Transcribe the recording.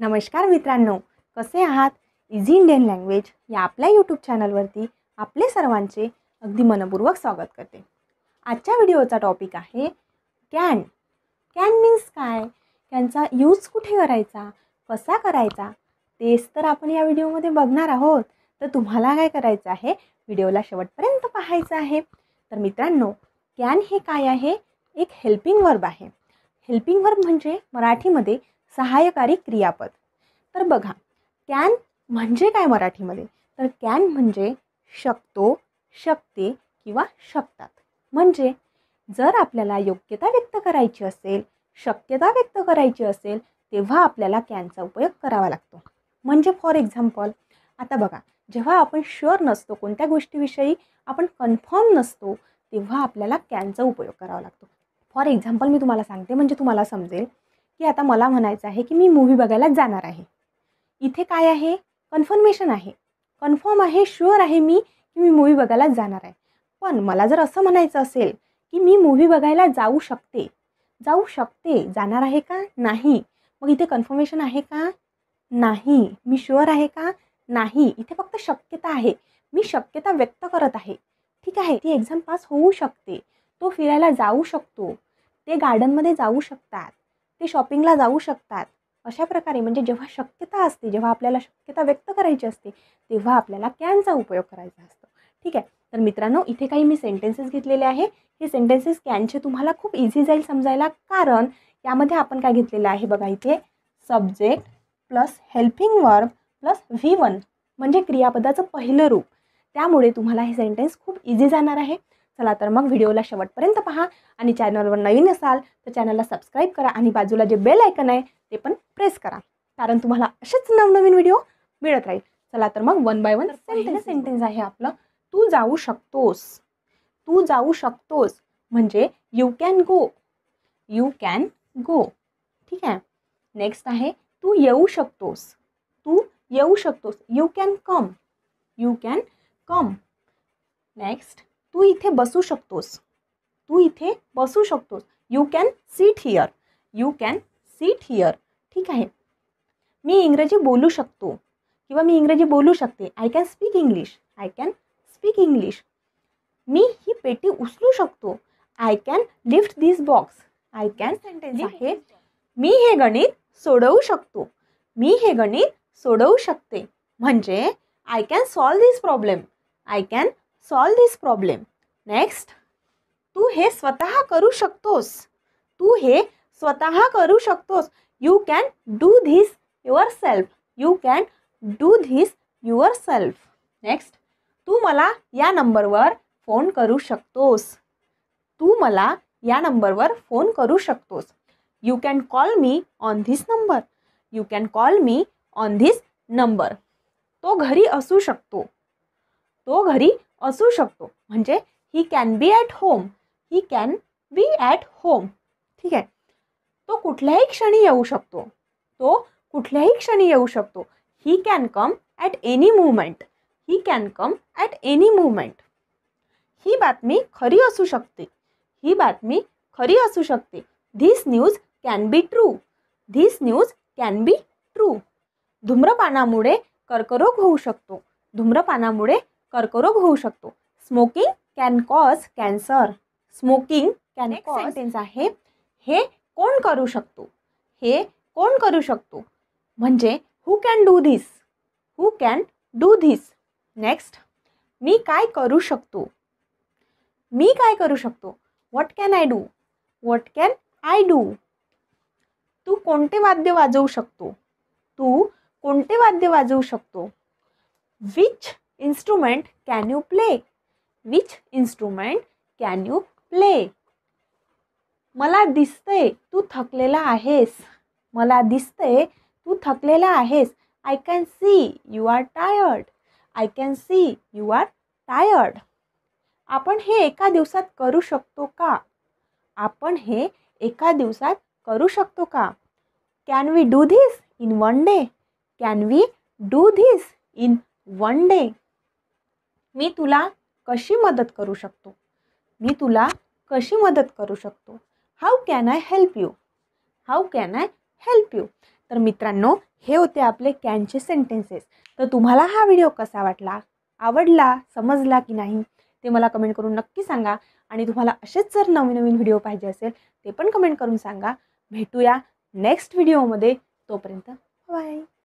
नमस्कार मित्रांनो कसे आहात इझी इंडियन लँग्वेज या आपल्या यूट्यूब चॅनलवरती आपले सर्वांचे अगदी मनपूर्वक स्वागत करते आजच्या व्हिडिओचा टॉपिक आहे कॅन कॅन मीन्स काय कॅनचा यूज कुठे करायचा कसा करायचा तेच तर आपण या व्हिडिओमध्ये बघणार आहोत तर तुम्हाला काय करायचं आहे व्हिडिओला शेवटपर्यंत पाहायचं आहे तर मित्रांनो कॅन हे काय आहे एक हेल्पिंग वर्ब आहे हेल्पिंग वर्ब म्हणजे मराठीमध्ये सहाय्यकारी क्रियापद तर बघा कॅन म्हणजे काय मराठीमध्ये तर कॅन म्हणजे शकतो शकते किंवा शकतात म्हणजे जर आपल्याला योग्यता व्यक्त करायची असेल शक्यता व्यक्त करायची असेल तेव्हा आपल्याला कॅनचा उपयोग करावा लागतो म्हणजे फॉर एक्झाम्पल आता बघा जेव्हा आपण शुअर नसतो कोणत्या गोष्टीविषयी आपण कन्फर्म नसतो तेव्हा आपल्याला कॅनचा उपयोग करावा लागतो फॉर एक्झाम्पल मी तुम्हाला सांगते म्हणजे तुम्हाला समजेल की आता मला म्हणायचं आहे की मी मूव्ही बघायला जाणार आहे इथे काय आहे कन्फर्मेशन आहे कन्फर्म आहे शुअर आहे मी की मी मूवी बघायला जाणार आहे पण मला जर असं म्हणायचं असेल की मी मूव्ही बघायला जाऊ शकते जाऊ शकते जाणार आहे का नाही मग इथे कन्फर्मेशन आहे का नाही मी शुअर आहे का नाही इथे फक्त शक्यता आहे मी शक्यता व्यक्त करत आहे ठीक आहे ती एक्झाम पास होऊ शकते तो फिरायला जाऊ शकतो ते गार्डनमध्ये जाऊ शकतात ते शॉपिंगला जाऊ शकतात अशा प्रकारे म्हणजे जेव्हा शक्यता असते जेव्हा आपल्याला शक्यता व्यक्त करायची असते तेव्हा आपल्याला कॅनचा उपयोग करायचा असतो ठीक आहे तर मित्रांनो इथे काही मी सेंटेन्सेस घेतलेले आहे हे सेंटेन्सेस कॅनचे तुम्हाला खूप इझी जाईल समजायला कारण यामध्ये आपण काय घेतलेलं आहे बघा इथे subject plus helping verb plus V one म्हणजे क्रियापदाचं पहिलं रूप त्यामुळे तुम्हाला हे सेंटेन्स खूप इझी जाणार आहे चला तर मग व्हिडिओला शेवटपर्यंत पहा आणि चॅनलवर नवीन असाल तर चॅनलला सबस्क्राईब करा आणि बाजूला जे बेल ऐकन आहे ते पण प्रेस करा कारण तुम्हाला असेच नवनवीन व्हिडिओ मिळत राहील चला तर मग one by one sentence sentence आहे आपलं तू जाऊ शकतोस तू जाऊ शकतोस म्हणजे you can go you can go ठीक आहे नेक्स्ट आहे तू येऊ शकतोस तू येऊ शकतोस you can come you can come next तू इथे बसू शकतोस तू इथे बसू शकतोस you can seat here you can seat here ठीक आहे मी इंग्रजी बोलू शकतो किंवा मी इंग्रजी बोलू शकते I can speak English I can speak English मी ही पेटी उचलू शकतो I can lift this box I can sentence आहे मी हे गणित सोडवू शकतो मी हे गणित सोडवू शकते म्हणजे I can solve this problem I can solve this problem next तू हे स्वतः करू शकतोस तू हे स्वतः करू शकतोस you can do this yourself you can do this yourself next तू मला या नंबरवर फोन करू शकतोस तू मला या नंबरवर फोन करू शकतोस you can call me on this number you can call me on this number तो घरी असू शकतो तो घरी असू शकतो म्हणजे he can be at home he can be at home ठीक आहे तो कुठल्याही क्षणी येऊ शकतो तो कुठल्याही क्षणी येऊ शकतो he can come at any movement he can come at any movement ही बातमी खरी असू शकते ही बातमी खरी असू शकते this news can be true this news can be true धूम्रपानामुळे कर्करोग होऊ शकतो धूम्रपानामुळे कर्करोग होऊ शकतो smoking can cause cancer smoking can sentence आहे हे कोण करू शकतो हे कोण करू शकतो म्हणजे who can do this who can do this next मी काय करू शकतो मी काय करू शकतो what can I do what can I do तू कोणते वाद्य वाजवू शकतो तू कोणते वाद्य वाजवू शकतो which instrument can you play which instrument can you play मला दिसतंय तू थकलेला आहेस मला दिसतंय तू थकलेला आहेस I can see you are tired I can see you are tired आपण हे एका दिवसात करू शकतो का आपण हे एका दिवसात करू शकतो का can we do this in one day can we do this in one day मी तुला कशी मदत करू शकतो मी तुला कशी मदत करू शकतो how can I help you how can I help you तर मित्रांनो हे होते आपले कॅनचे सेंटेन्सेस तर तुम्हाला हा व्हिडिओ कसा वाटला आवडला समजला की नाही ते मला कमेंट करून नक्की सांगा आणि तुम्हाला असेच जर नवीन नवीन व्हिडिओ पाहिजे असेल ते पण कमेंट करून सांगा भेटूया नेक्स्ट व्हिडिओमध्ये तोपर्यंत बाय